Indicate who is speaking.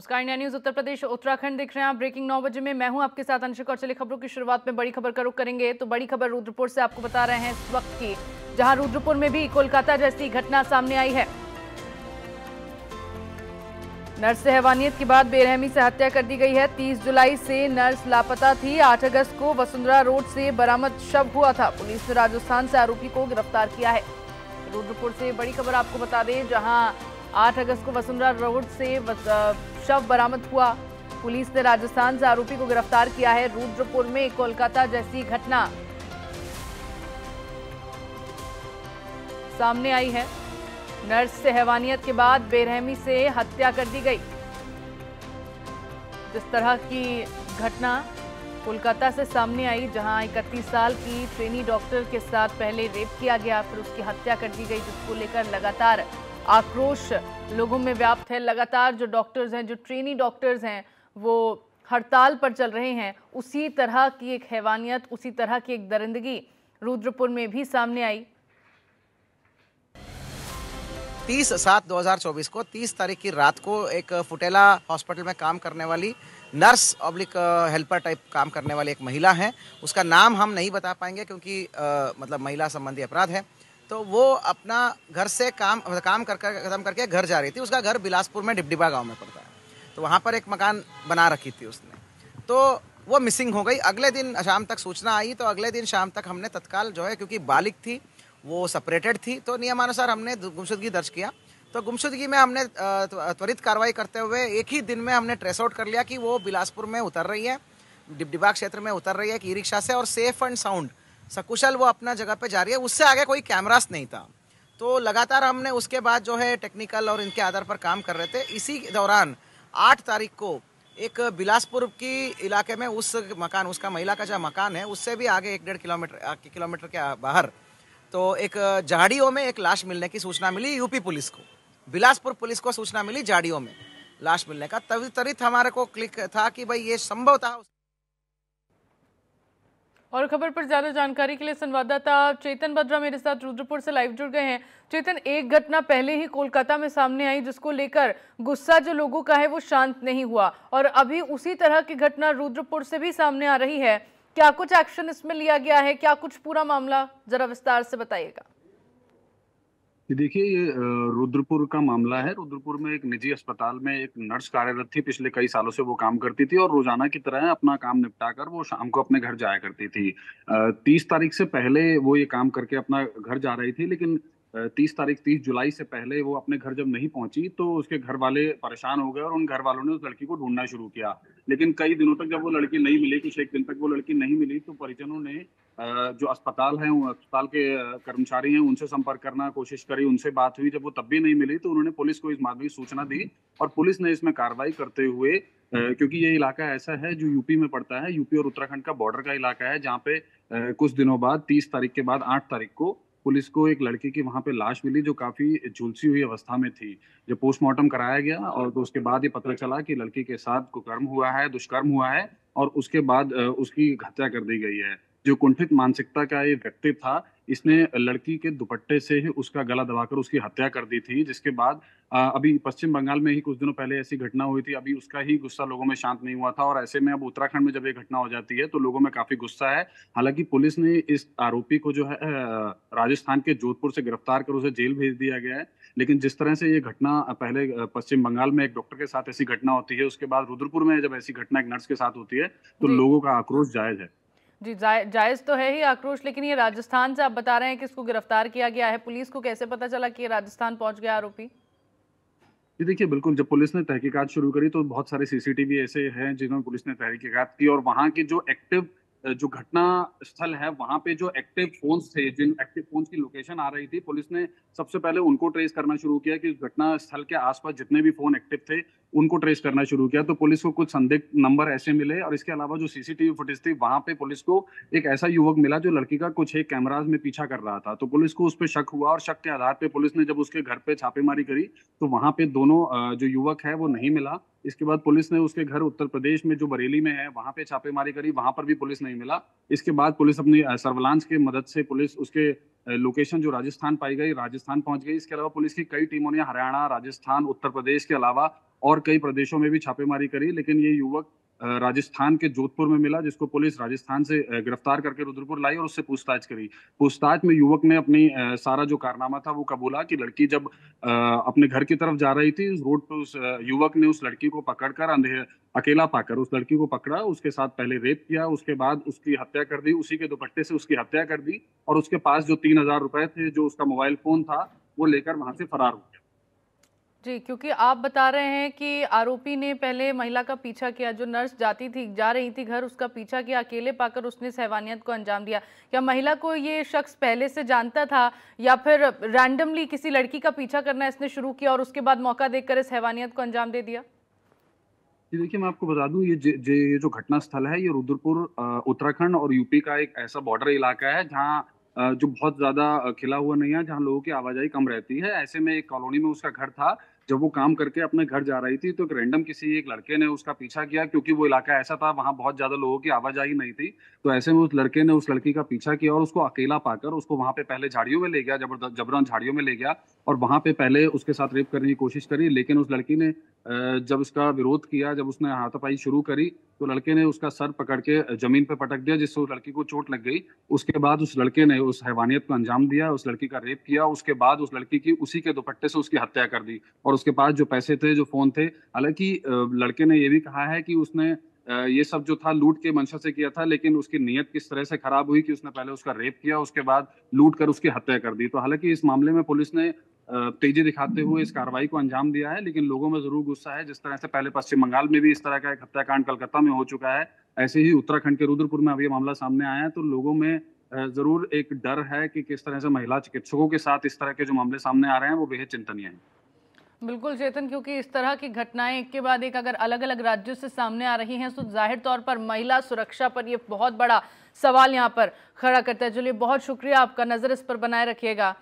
Speaker 1: नमस्कार India news Uttar Pradesh Uttarakhand देख रहे हैं आप ब्रेकिंग नौ बजे में मैं हूं आपके साथ अंशिका और चले खबरों की शुरुआत में बड़ी खबर का रुख करेंगे तो बड़ी खबर रुद्रपुर से आपको बता रहे हैं इस वक्त की जहां रुद्रपुर में भी कोलकाता जैसी घटना सामने आई है नर्स से हैवानियत के बाद बेरहमी से हत्या कर दी गई है तीस जुलाई से नर्स लापता थी आठ अगस्त को वसुंधरा रोड से बरामद शव हुआ था पुलिस ने राजस्थान से आरोपी को गिरफ्तार किया है रुद्रपुर से बड़ी खबर आपको बता दें जहां 8 अगस्त को वसुंधरा रोड से शव बरामद हुआ पुलिस ने राजस्थान से आरोपी को गिरफ्तार किया है रुद्रपुर में कोलकाता जैसी घटना सामने आई है नर्स से हैवानियत के बाद बेरहमी से हत्या कर दी गई जिस तरह की घटना कोलकाता से सामने आई जहां इकतीस साल की ट्रेनी डॉक्टर के साथ पहले रेप किया गया फिर उसकी हत्या कर दी गई जिसको लेकर लगातार आक्रोश लोगों में व्याप्त है लगातार जो डॉक्टर्स हैं जो ट्रेनी डॉक्टर्स हैं वो हड़ताल पर चल रहे हैं उसी तरह की एक हैवानियत उसी तरह की एक दरिंदगी रुद्रपुर में भी सामने आई
Speaker 2: 30 सात 2024 को 30 तारीख की रात को एक फुटेला हॉस्पिटल में काम करने वाली नर्स पब्लिक हेल्पर टाइप काम करने वाली एक महिला है उसका नाम हम नहीं बता पाएंगे क्योंकि आ, मतलब महिला संबंधी अपराध है तो वो अपना घर से काम काम कर कर खत्म करके घर जा रही थी उसका घर बिलासपुर में डिबडिबा गाँव में पड़ता है तो वहाँ पर एक मकान बना रखी थी उसने तो वो मिसिंग हो गई अगले दिन शाम तक सूचना आई तो अगले दिन शाम तक हमने तत्काल जो है क्योंकि बालिक थी वो सेपरेटेड थी तो नियमानुसार हमने गुमशुदगी दर्ज किया तो गुमशुदगी में हमने त्वरित कार्रवाई करते हुए एक ही दिन में हमने ट्रेस आउट कर लिया कि वो बिलासपुर में उतर रही है डिबडिबा क्षेत्र में उतर रही है कि ई रिक्शा से और सेफ एंड साउंड सकुशल वो अपना जगह पे जा रही है उससे आगे कोई कैमरास नहीं था तो लगातार हमने उसके बाद जो है टेक्निकल और इनके आधार पर काम कर रहे थे इसी दौरान आठ तारीख को एक बिलासपुर की इलाके में उस मकान उसका महिला का जो मकान है उससे भी आगे एक डेढ़ किलोमीटर किलोमीटर के बाहर तो एक झाड़ियों में एक लाश मिलने की सूचना मिली यूपी पुलिस को बिलासपुर पुलिस को सूचना मिली झाड़ियों में लाश मिलने का तभी तरित हमारे को क्लिक था कि भाई ये संभव था
Speaker 1: और खबर पर ज्यादा जानकारी के लिए संवाददाता चेतन बद्रा मेरे साथ रुद्रपुर से लाइव जुड़ गए हैं चेतन एक घटना पहले ही कोलकाता में सामने आई जिसको लेकर गुस्सा जो लोगों का है वो शांत नहीं हुआ और अभी उसी तरह की घटना रुद्रपुर से भी सामने आ रही है क्या कुछ एक्शन इसमें लिया गया है क्या कुछ पूरा मामला जरा विस्तार से बताइएगा
Speaker 3: देखिए ये रुद्रपुर का मामला है रुद्रपुर में एक निजी अस्पताल में एक नर्स कार्यरत थी पिछले कई सालों से वो काम करती थी और रोजाना की तरह अपना काम निपटा कर वो शाम को अपने घर जाया करती थी तीस तारीख से पहले वो ये काम करके अपना घर जा रही थी लेकिन तीस तारीख तीस जुलाई से पहले वो अपने घर जब नहीं पहुंची तो उसके घर वाले परेशान हो गए और उन घर वालों ने उस लड़की को ढूंढना शुरू किया लेकिन कई दिनों तक जब वो लड़की नहीं मिली कुछ एक दिन तक वो लड़की नहीं मिली तो परिजनों ने जो अस्पताल है अस्पताल के कर्मचारी हैं उनसे संपर्क करना कोशिश करी उनसे बात हुई जब वो तब भी नहीं मिली तो उन्होंने पुलिस को इस मामले की सूचना दी और पुलिस ने इसमें कार्रवाई करते हुए क्योंकि ये इलाका ऐसा है जो यूपी में पड़ता है यूपी और उत्तराखंड का बॉर्डर का इलाका है जहाँ पे कुछ दिनों बाद तीस तारीख के बाद आठ तारीख को पुलिस को एक लड़के की वहाँ पे लाश मिली जो काफी झुलसी हुई अवस्था में थी जब पोस्टमार्टम कराया गया और तो उसके बाद ये पता चला कि लड़की के साथ कुकर्म हुआ है दुष्कर्म हुआ है और उसके बाद उसकी हत्या कर दी गई है जो कुंठित मानसिकता का ये व्यक्ति था इसने लड़की के दुपट्टे से ही उसका गला दबाकर उसकी हत्या कर दी थी जिसके बाद अभी पश्चिम बंगाल में ही कुछ दिनों पहले ऐसी घटना हुई थी अभी उसका ही गुस्सा लोगों में शांत नहीं हुआ था और ऐसे में अब उत्तराखंड में जब ये घटना हो जाती है तो लोगों में काफी गुस्सा है हालांकि पुलिस ने इस आरोपी को जो है राजस्थान के जोधपुर से गिरफ्तार कर उसे जेल भेज दिया गया है लेकिन जिस तरह से ये घटना पहले पश्चिम बंगाल में एक डॉक्टर के साथ ऐसी घटना होती है उसके बाद रुद्रपुर में जब ऐसी घटना एक नर्स के साथ होती है तो लोगों का आक्रोश जायज है
Speaker 1: जी जाय, जायज़ तो है ही आक्रोश लेकिन ये राजस्थान से आप बता रहे हैं कि इसको गिरफ्तार किया गया है पुलिस को कैसे पता चला कि राजस्थान पहुंच गया आरोपी ये
Speaker 3: देखिए बिल्कुल जब पुलिस ने तहकीकात शुरू करी तो बहुत सारे सीसीटीवी ऐसे हैं जिन्होंने पुलिस ने तहकीकात की और वहाँ के जो एक्टिव जो घटना स्थल है वहां पे जो एक्टिव फोन्स थे जिन एक्टिव फोन्स की लोकेशन आ रही थी पुलिस ने सबसे पहले उनको ट्रेस करना शुरू किया कि घटना स्थल के आसपास जितने भी फोन एक्टिव थे उनको ट्रेस करना शुरू किया तो पुलिस को कुछ संदिग्ध नंबर ऐसे मिले और इसके अलावा जो सीसीटीवी फुटेज थी वहां पे पुलिस को एक ऐसा युवक मिला जो लड़की का कुछ एक कैमराज में पीछा कर रहा था तो पुलिस को उस पर शक हुआ और शक के आधार पर पुलिस ने जब उसके घर पे छापेमारी करी तो वहां पे दोनों जो युवक है वो नहीं मिला इसके बाद पुलिस ने उसके घर उत्तर प्रदेश में जो बरेली में है वहां पे छापेमारी करी वहां पर भी पुलिस नहीं मिला इसके बाद पुलिस अपनी सर्वलांस की मदद से पुलिस उसके लोकेशन जो राजस्थान पाई गई राजस्थान पहुंच गई इसके अलावा पुलिस की कई टीमों ने हरियाणा राजस्थान उत्तर प्रदेश के अलावा और कई प्रदेशों में भी छापेमारी करी लेकिन ये युवक राजस्थान के जोधपुर में मिला जिसको पुलिस राजस्थान से गिरफ्तार करके रुद्रपुर लाई और उससे पूछताछ करी पूछताछ में युवक ने अपनी सारा जो कारनामा था वो कबूला कि लड़की जब अपने घर की तरफ जा रही थी रोड पर उस युवक ने उस लड़की को पकड़कर अंधे अकेला पाकर उस लड़की को पकड़ा उसके साथ पहले रेप किया उसके बाद उसकी हत्या कर दी उसी के दुपट्टे से उसकी हत्या कर दी और उसके पास जो तीन हजार रुपए थे जो उसका मोबाइल फोन था वो लेकर वहां से फरार हुआ
Speaker 1: जी क्योंकि आप बता रहे हैं कि आरोपी ने पहले महिला का पीछा किया जो नर्स जाती थी जा रही थी घर उसका पीछा किया अकेले पाकर उसने सहवानियत को अंजाम दिया क्या महिला को ये शख्स पहले से जानता था या फिर रैंडमली किसी लड़की का पीछा करना इसने शुरू किया और उसके बाद मौका देखकर इस हैवानियत को अंजाम दे दिया
Speaker 3: देखिए मैं आपको बता दूं ये जे, जे, ये जो घटना स्थल है ये रुद्रपुर उत्तराखंड और यूपी का एक ऐसा बॉर्डर इलाका है जहाँ जो बहुत ज्यादा खिला हुआ नहीं है जहाँ लोगों की आवाजाही कम रहती है ऐसे में एक कॉलोनी में उसका घर था जब वो काम करके अपने घर जा रही थी तो एक रैंडम किसी एक लड़के ने उसका पीछा किया क्योंकि वो इलाका ऐसा था वहाँ बहुत ज़्यादा लोगों की आवाजाही नहीं थी तो ऐसे में उस लड़के ने उस लड़की का पीछा किया और उसको अकेला पाकर उसको वहाँ पे पहले झाड़ियों में ले गया जबरदस्त जबरन झाड़ियों में ले गया और वहाँ पे पहले उसके साथ रेप करने की कोशिश करी लेकिन उस लड़की ने जब इसका विरोध किया जब उसने हाथापाई शुरू करी तो लड़के ने उसका सर पकड़ के जमीन पर पटक दिया जिससे उस लड़की को चोट लग गई उसके बाद उस लड़के ने उस हैवानियत को अंजाम दिया उस लड़की का रेप किया उसके बाद उस लड़की की उसी के दुपट्टे से उसकी हत्या कर दी और उसके पास जो पैसे थे जो फोन थे हालांकि लड़के ने ये भी कहा है कि उसने ये सब जो था लूट के मंशा से किया था लेकिन उसकी नीयत किस तरह से खराब हुई कि उसने पहले उसका रेप किया उसके बाद लूट कर उसकी हत्या कर दी तो हालांकि इस मामले में पुलिस ने तेजी दिखाते हुए इस कार्रवाई को अंजाम दिया है लेकिन लोगों में जरूर गुस्सा है जिस तरह से पहले पश्चिम बंगाल में भी इस तरह का एक हत्याकांड कलकत्ता में हो चुका है ऐसे ही उत्तराखंड के रुद्रपुर में अब ये मामला सामने आया है तो लोगों में जरूर एक डर है कि किस तरह से महिला चिकित्सकों के साथ इस तरह के जो मामले सामने आ रहे हैं वो बेहद चिंतनीय है
Speaker 1: बिल्कुल चेतन क्योंकि इस तरह की घटनाएं एक के बाद एक अगर अलग अलग राज्यों से सामने आ रही हैं तो जाहिर तौर पर महिला सुरक्षा पर ये बहुत बड़ा सवाल यहाँ पर खड़ा करता है चलिए बहुत शुक्रिया आपका नज़र इस पर बनाए रखिएगा